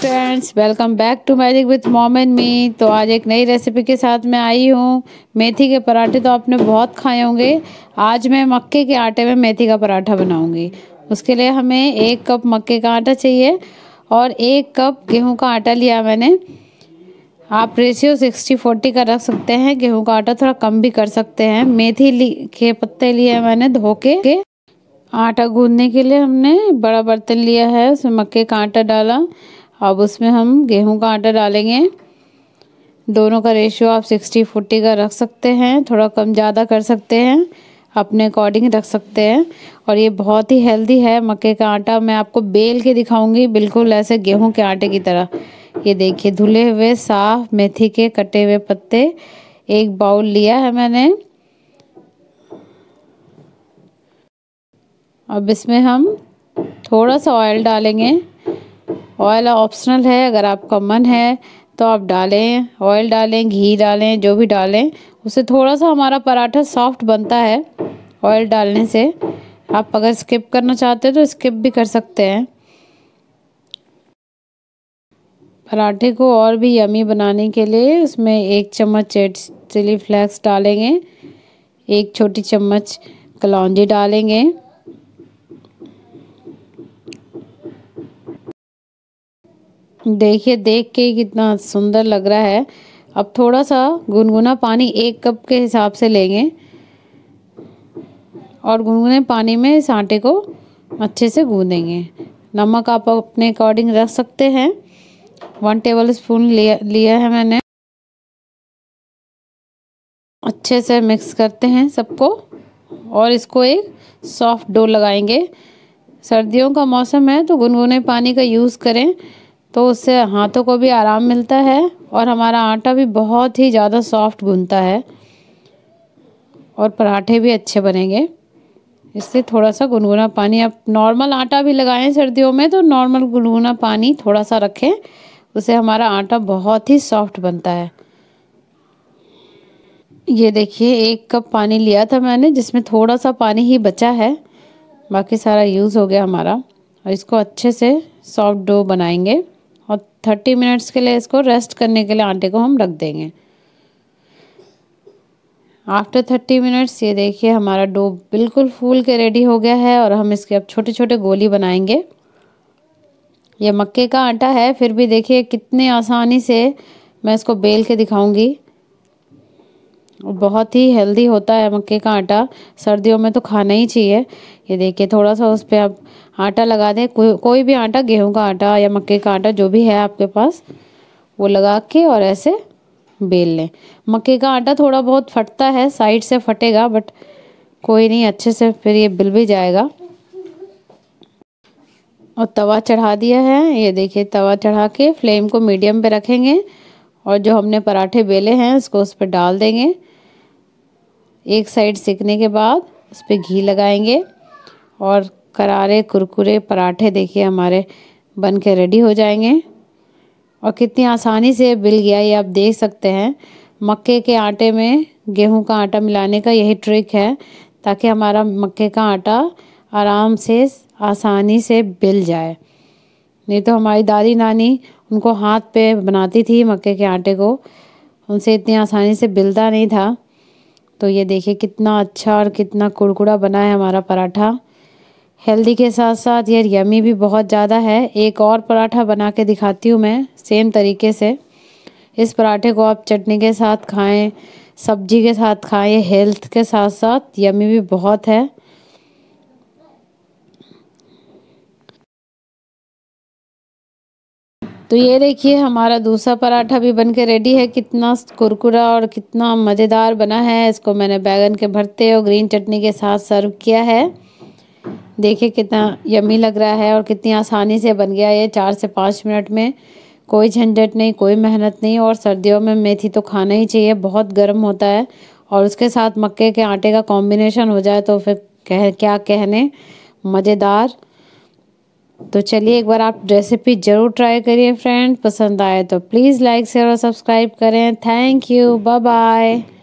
friends welcome back to magic with and me तो आज एक नई रेसिपी के साथ मैं आई हूँ मेथी के पराठे तो आपने बहुत खाए होंगे आज मैं मक्के के आटे में मेथी का पराठा बनाऊँगी उसके लिए हमें एक कप मक्के का आटा चाहिए और एक कप गेहूं का आटा लिया मैंने आप रेशियो सिक्सटी फोर्टी का रख सकते हैं गेहूं का आटा थोड़ा कम भी कर सकते हैं मेथी के पत्ते लिए मैंने धो के आटा गूंदने के लिए हमने बड़ा बर्तन लिया है उसमें मक्के का आटा डाला अब उसमें हम गेहूं का आटा डालेंगे दोनों का रेशियो आप सिक्सटी फोर्टी का रख सकते हैं थोड़ा कम ज़्यादा कर सकते हैं अपने अकॉर्डिंग रख सकते हैं और ये बहुत ही हेल्दी है मक्के का आटा मैं आपको बेल के दिखाऊंगी बिल्कुल ऐसे गेहूं के आटे की तरह ये देखिए धुले हुए साफ मेथी के कटे हुए पत्ते एक बाउल लिया है मैंने अब इसमें हम थोड़ा सा ऑयल डालेंगे ऑयल ऑप्शनल है अगर आपका मन है तो आप डालें ऑयल डालें घी डालें जो भी डालें उससे थोड़ा सा हमारा पराठा सॉफ्ट बनता है ऑयल डालने से आप अगर स्किप करना चाहते हैं तो स्किप भी कर सकते हैं पराठे को और भी यमी बनाने के लिए उसमें एक चम्मच चेट चिली फ्लेक्स डालेंगे एक छोटी चम्मच कलौजी डालेंगे देखिए देख के कितना सुंदर लग रहा है अब थोड़ा सा गुनगुना पानी एक कप के हिसाब से लेंगे और गुनगुने पानी में इस आटे को अच्छे से गूंदेंगे नमक आप अपने अकॉर्डिंग रख सकते हैं वन टेबल स्पून लिया लिया है मैंने अच्छे से मिक्स करते हैं सबको और इसको एक सॉफ्ट डो लगाएंगे सर्दियों का मौसम है तो गुनगुने पानी का यूज़ करें तो उससे हाथों को भी आराम मिलता है और हमारा आटा भी बहुत ही ज़्यादा सॉफ्ट गुनता है और पराठे भी अच्छे बनेंगे इससे थोड़ा सा गुनगुना पानी आप नॉर्मल आटा भी लगाएं सर्दियों में तो नॉर्मल गुनगुना पानी थोड़ा सा रखें उससे हमारा आटा बहुत ही सॉफ्ट बनता है ये देखिए एक कप पानी लिया था मैंने जिसमें थोड़ा सा पानी ही बचा है बाकी सारा यूज़ हो गया हमारा और इसको अच्छे से सॉफ्ट डो बनाएंगे थर्टी मिनट्स के लिए इसको रेस्ट करने के लिए आटे को हम रख देंगे आफ्टर थर्टी मिनट्स ये देखिए हमारा डो बिल्कुल फूल के रेडी हो गया है और हम इसके अब छोटे छोटे गोली बनाएंगे ये मक्के का आटा है फिर भी देखिए कितने आसानी से मैं इसको बेल के दिखाऊंगी बहुत ही हेल्दी होता है मक्के का आटा सर्दियों में तो खाना ही चाहिए ये देखिए थोड़ा सा उस पर आप आटा लगा दें को, कोई भी आटा गेहूं का आटा या मक्के का आटा जो भी है आपके पास वो लगा के और ऐसे बेल लें मक्के का आटा थोड़ा बहुत फटता है साइड से फटेगा बट कोई नहीं अच्छे से फिर ये बिल भी जाएगा और तवा चढ़ा दिया है ये देखिए तवा चढ़ा के फ्लेम को मीडियम पे रखेंगे और जो हमने पराठे बेले हैं उसको उस पर डाल देंगे एक साइड सेकने के बाद उस पर घी लगाएंगे और करारे कुरकुरे पराठे देखिए हमारे बन के रेडी हो जाएंगे और कितनी आसानी से बिल गया ये आप देख सकते हैं मक्के के आटे में गेहूं का आटा मिलाने का यही ट्रिक है ताकि हमारा मक्के का आटा आराम से आसानी से बिल जाए नहीं तो हमारी दादी नानी उनको हाथ पे बनाती थी मक्के के आटे को उनसे इतनी आसानी से बिलता नहीं था तो ये देखिए कितना अच्छा और कितना कुड़कुड़ा बना है हमारा पराठा हेल्दी के साथ साथ ये यमी भी बहुत ज़्यादा है एक और पराठा बना के दिखाती हूँ मैं सेम तरीके से इस पराठे को आप चटनी के साथ खाएं सब्जी के साथ खाएं हेल्थ के साथ साथ यमी भी बहुत है तो ये देखिए हमारा दूसरा पराठा भी बन के रेडी है कितना कुरकुरा और कितना मज़ेदार बना है इसको मैंने बैगन के भरते और ग्रीन चटनी के साथ सर्व किया है देखिए कितना यमी लग रहा है और कितनी आसानी से बन गया ये चार से पाँच मिनट में कोई झंझट नहीं कोई मेहनत नहीं और सर्दियों में मेथी तो खाना ही चाहिए बहुत गर्म होता है और उसके साथ मक्के के आटे का कॉम्बिनेशन हो जाए तो फिर कह क्या कहने मज़ेदार तो चलिए एक बार आप रेसिपी ज़रूर ट्राई करिए फ्रेंड पसंद आए तो प्लीज़ लाइक शेयर और सब्सक्राइब करें थैंक यू बाय बाय